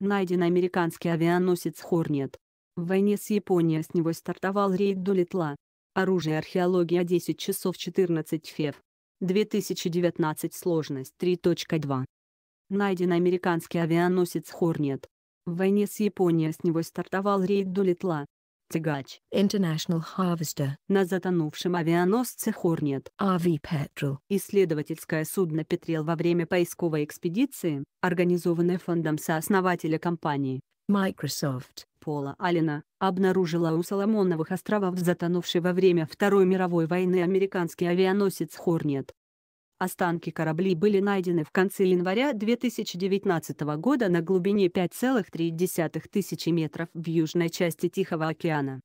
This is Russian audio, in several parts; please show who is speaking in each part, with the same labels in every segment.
Speaker 1: найден американский авианосец «Хорнет». В войне с Японией с него стартовал рейд до Оружие археология 10 часов 14 фев. 2019 сложность 3.2. Найден американский авианосец «Хорнет». В войне с Японией с него стартовал рейд до тягач, International Harvester, на затонувшем авианосце Хорнет, RV Petrol, исследовательское судно Петрел во время поисковой экспедиции, организованной фондом сооснователя компании, Microsoft, Пола Алина, обнаружила у Соломоновых островов затонувший во время Второй мировой войны американский авианосец Хорнет. Останки кораблей были найдены в конце января 2019 года на глубине 5,3 тысячи метров в южной части Тихого океана.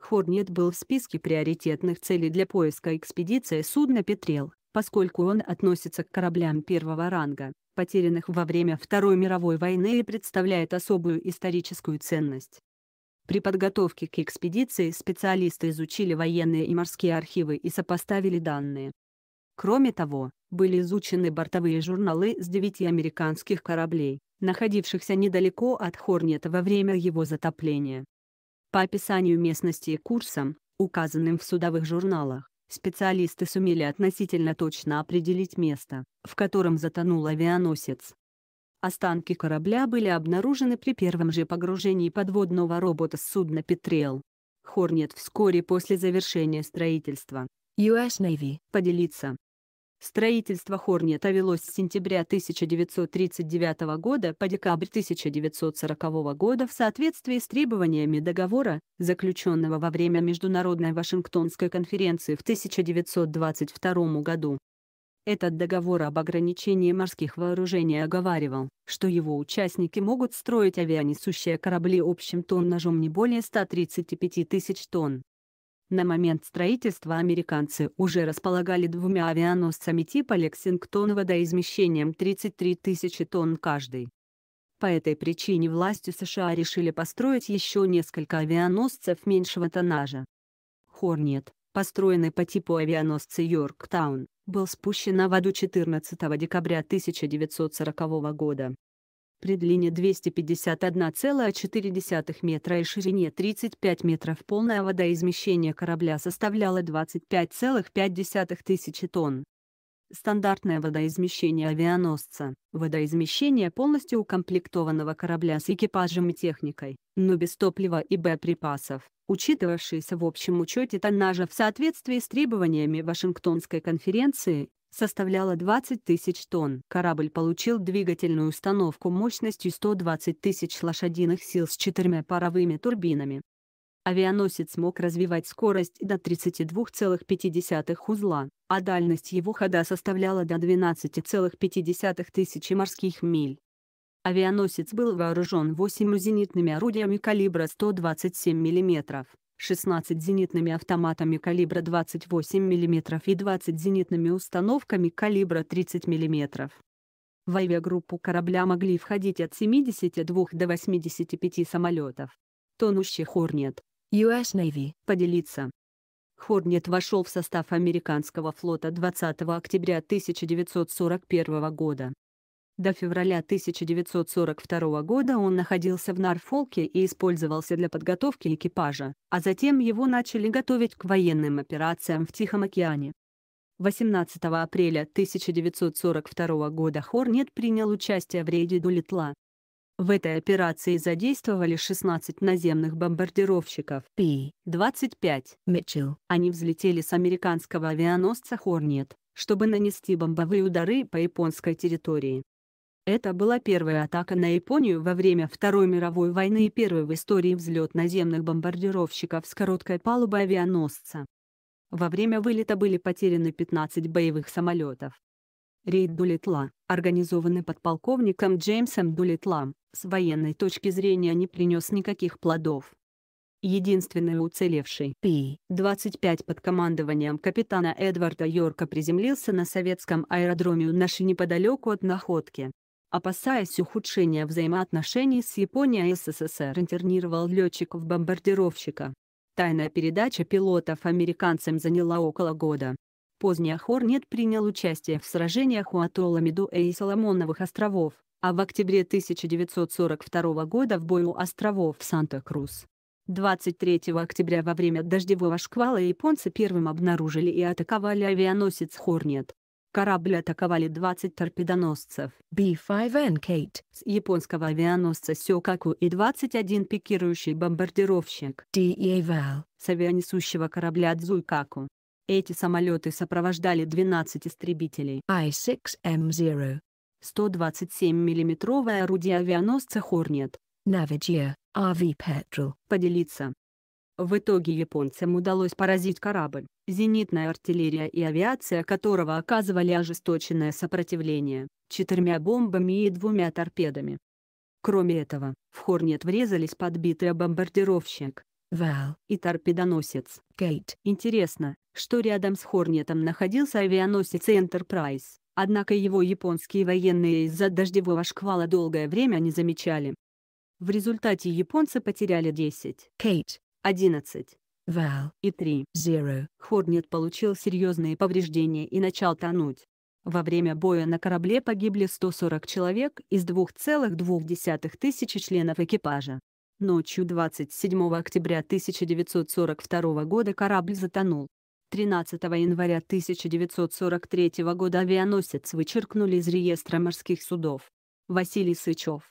Speaker 1: Хорнет был в списке приоритетных целей для поиска экспедиции судна «Петрел», поскольку он относится к кораблям первого ранга, потерянных во время Второй мировой войны и представляет особую историческую ценность. При подготовке к экспедиции специалисты изучили военные и морские архивы и сопоставили данные. Кроме того, были изучены бортовые журналы с девяти американских кораблей, находившихся недалеко от Хорнета во время его затопления. По описанию местности и курсам, указанным в судовых журналах, специалисты сумели относительно точно определить место, в котором затонул авианосец. Останки корабля были обнаружены при первом же погружении подводного робота с судна «Петрел». Хорнет вскоре после завершения строительства US Navy поделиться Строительство Хорнета велось с сентября 1939 года по декабрь 1940 года в соответствии с требованиями договора, заключенного во время Международной Вашингтонской конференции в 1922 году. Этот договор об ограничении морских вооружений оговаривал, что его участники могут строить авианесущие корабли общим тоннажом не более 135 тысяч тонн. На момент строительства американцы уже располагали двумя авианосцами типа «Лексингтон» водоизмещением 33 тысячи тонн каждый. По этой причине власти США решили построить еще несколько авианосцев меньшего тоннажа. «Хорнет», построенный по типу авианосца «Йорктаун», был спущен на воду 14 декабря 1940 года при длине 251,4 метра и ширине 35 метров полное водоизмещение корабля составляло 25,5 тысячи тонн. Стандартное водоизмещение авианосца – водоизмещение полностью укомплектованного корабля с экипажем и техникой, но без топлива и боеприпасов, учитывавшиеся в общем учете тоннажа в соответствии с требованиями Вашингтонской конференции, составляла 20 тысяч тонн. Корабль получил двигательную установку мощностью 120 тысяч лошадиных сил с четырьмя паровыми турбинами. Авианосец мог развивать скорость до 32,5 узла, а дальность его хода составляла до 12,5 тысячи морских миль. Авианосец был вооружен восемью зенитными орудиями калибра 127 мм. 16 зенитными автоматами калибра 28 мм и 20 зенитными установками калибра 30 мм. В авиагруппу корабля могли входить от 72 до 85 самолетов. Тонущий Хорнет. US Navy. Поделиться. Хорнет вошел в состав американского флота 20 октября 1941 года. До февраля 1942 года он находился в Норфолке и использовался для подготовки экипажа, а затем его начали готовить к военным операциям в Тихом океане. 18 апреля 1942 года Хорнет принял участие в рейде Дулитла. В этой операции задействовали 16 наземных бомбардировщиков P-25 «Митчелл». Они взлетели с американского авианосца «Хорнет», чтобы нанести бомбовые удары по японской территории. Это была первая атака на Японию во время Второй мировой войны и первый в истории взлет наземных бомбардировщиков с короткой палубы авианосца. Во время вылета были потеряны 15 боевых самолетов. Рейд Дулитла, организованный подполковником Джеймсом Дулитлом, с военной точки зрения не принес никаких плодов. Единственный уцелевший Пи-25 под командованием капитана Эдварда Йорка приземлился на советском аэродроме у Наши неподалеку от находки опасаясь ухудшения взаимоотношений с Японией СССР интернировал летчиков-бомбардировщика. Тайная передача пилотов американцам заняла около года. Позднее Хорнет принял участие в сражениях у атолла Медуэ и Соломоновых островов, а в октябре 1942 года в бою у островов Санта-Крус. 23 октября во время дождевого шквала японцы первым обнаружили и атаковали авианосец «Хорнет». Корабль атаковали 20 торпедоносцев B5N Kate с японского авианосца Сёкаку и 21 пикирующий бомбардировщик DEVAL с авианесущего корабля Дзуйкаку. Эти самолеты сопровождали 12 истребителей I-6M0. 127-миллиметровое орудие авианосца Hornet Navigea RV Petrol поделиться. В итоге японцам удалось поразить корабль, зенитная артиллерия и авиация которого оказывали ожесточенное сопротивление, четырьмя бомбами и двумя торпедами. Кроме этого, в Хорнет врезались подбитый бомбардировщик Val и торпедоносец Кейт. Интересно, что рядом с Хорнетом находился авианосец Enterprise, однако его японские военные из-за дождевого шквала долгое время не замечали. В результате японцы потеряли 10, Кейт, 11 Вал и 3-0 Хорнет получил серьезные повреждения и начал тонуть. Во время боя на корабле погибли 140 человек из 2,2 тысячи членов экипажа. Ночью 27 октября 1942 года корабль затонул. 13 января 1943 года авианосец вычеркнули из реестра морских судов. Василий Сычев